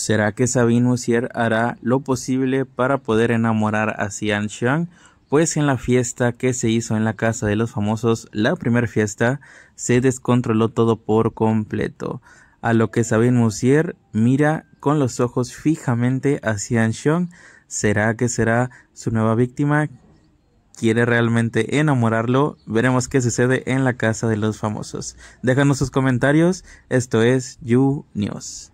¿Será que Sabine Moussier hará lo posible para poder enamorar a Xian Shang? Pues en la fiesta que se hizo en la casa de los famosos, la primera fiesta, se descontroló todo por completo. A lo que Sabine Moussier mira con los ojos fijamente a Xian Shang. ¿Será que será su nueva víctima? quiere realmente enamorarlo, veremos qué sucede en la casa de los famosos. Déjanos sus comentarios, esto es You News.